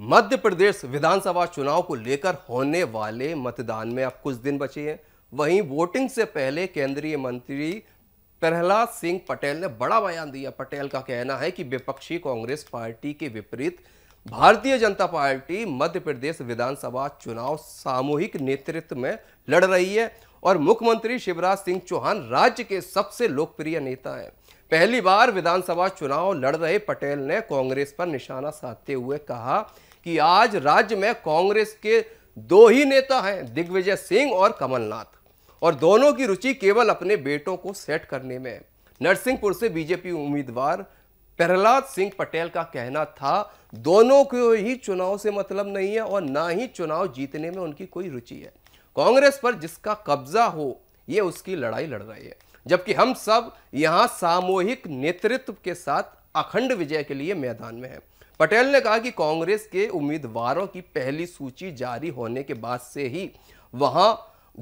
मध्य प्रदेश विधानसभा चुनाव को लेकर होने वाले मतदान में अब कुछ दिन बचे हैं वहीं वोटिंग से पहले केंद्रीय मंत्री प्रहलाद सिंह पटेल ने बड़ा बयान दिया पटेल का कहना है कि विपक्षी कांग्रेस पार्टी के विपरीत भारतीय जनता पार्टी मध्य प्रदेश विधानसभा चुनाव सामूहिक नेतृत्व में लड़ रही है और मुख्यमंत्री शिवराज सिंह चौहान राज्य के सबसे लोकप्रिय नेता है पहली बार विधानसभा चुनाव लड़ रहे पटेल ने कांग्रेस पर निशाना साधते हुए कहा कि आज राज्य में कांग्रेस के दो ही नेता हैं दिग्विजय सिंह और कमलनाथ और दोनों की रुचि केवल अपने बेटों को सेट करने में है नरसिंहपुर से बीजेपी उम्मीदवार प्रहलाद सिंह पटेल का कहना था दोनों को ही चुनाव से मतलब नहीं है और ना ही चुनाव जीतने में उनकी कोई रुचि है कांग्रेस पर जिसका कब्जा हो ये उसकी लड़ाई लड़ रही है जबकि हम सब यहाँ सामूहिक नेतृत्व के साथ अखंड विजय के लिए मैदान में हैं पटेल ने कहा कि कांग्रेस के उम्मीदवारों की पहली सूची जारी होने के बाद से ही वहां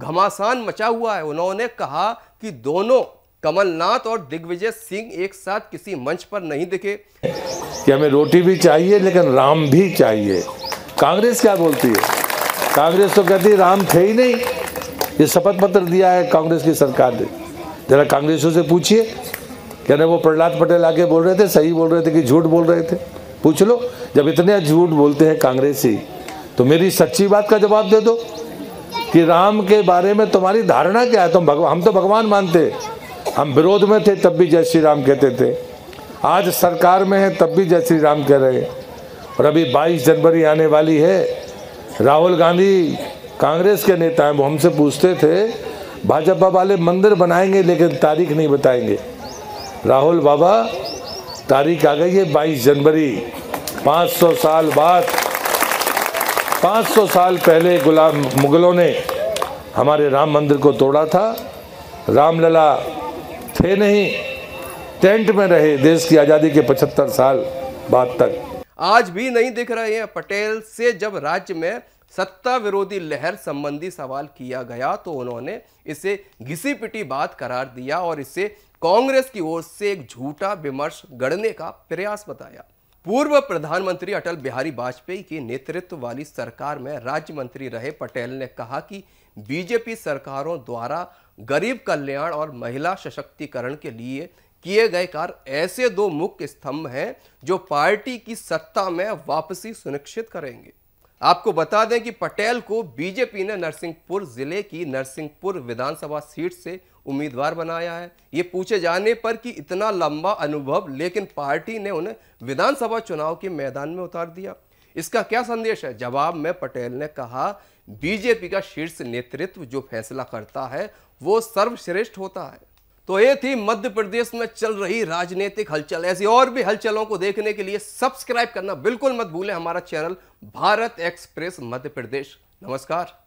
घमासान मचा हुआ है उन्होंने कहा कि दोनों कमलनाथ और दिग्विजय सिंह एक साथ किसी मंच पर नहीं दिखे कि हमें रोटी भी चाहिए लेकिन राम भी चाहिए कांग्रेस क्या बोलती है कांग्रेस तो कहती है राम थे ही नहीं ये शपथ पत्र दिया है कांग्रेस की सरकार ने जरा कांग्रेसों से पूछिए क्या ना वो प्रहलाद पटेल आगे बोल रहे थे सही बोल रहे थे कि झूठ बोल रहे थे पूछ लो जब इतने झूठ बोलते हैं कांग्रेसी तो मेरी सच्ची बात का जवाब दे दो कि राम के बारे में तुम्हारी धारणा क्या है तुम भगवान हम तो भगवान मानते हम विरोध में थे तब भी जय श्री राम कहते थे आज सरकार में है तब भी जय श्री राम कह रहे और अभी बाईस जनवरी आने वाली है राहुल गांधी कांग्रेस के नेता हैं वो हमसे पूछते थे भाजपा वाले मंदिर बनाएंगे लेकिन तारीख नहीं बताएंगे राहुल बाबा तारीख आ गई है 22 जनवरी 500 साल बाद 500 साल पहले गुलाम मुगलों ने हमारे राम मंदिर को तोड़ा था रामलला थे नहीं टेंट में रहे देश की आज़ादी के 75 साल बाद तक आज भी नहीं दिख रहे हैं पटेल से जब राज्य में सत्ता विरोधी लहर संबंधी सवाल किया गया तो उन्होंने इसे घिसी पिटी बात करार दिया और इसे कांग्रेस की ओर से एक झूठा विमर्श गढ़ने का प्रयास बताया पूर्व प्रधानमंत्री अटल बिहारी वाजपेयी के नेतृत्व वाली सरकार में राज्य मंत्री रहे पटेल ने कहा कि बीजेपी सरकारों द्वारा गरीब कल्याण और महिला सशक्तिकरण के लिए किए गए कार्य ऐसे दो मुख्य स्तंभ हैं जो पार्टी की सत्ता में वापसी सुनिश्चित करेंगे आपको बता दें कि पटेल को बीजेपी ने नरसिंहपुर जिले की नरसिंहपुर विधानसभा सीट से उम्मीदवार बनाया है ये पूछे जाने पर कि इतना लंबा अनुभव लेकिन पार्टी ने उन्हें विधानसभा चुनाव के मैदान में उतार दिया इसका क्या संदेश है जवाब में पटेल ने कहा बीजेपी का शीर्ष नेतृत्व जो फैसला करता है वो सर्वश्रेष्ठ होता है तो ये थी मध्य प्रदेश में चल रही राजनीतिक हलचल ऐसी और भी हलचलों को देखने के लिए सब्सक्राइब करना बिल्कुल मत भूलें हमारा चैनल भारत एक्सप्रेस मध्य प्रदेश नमस्कार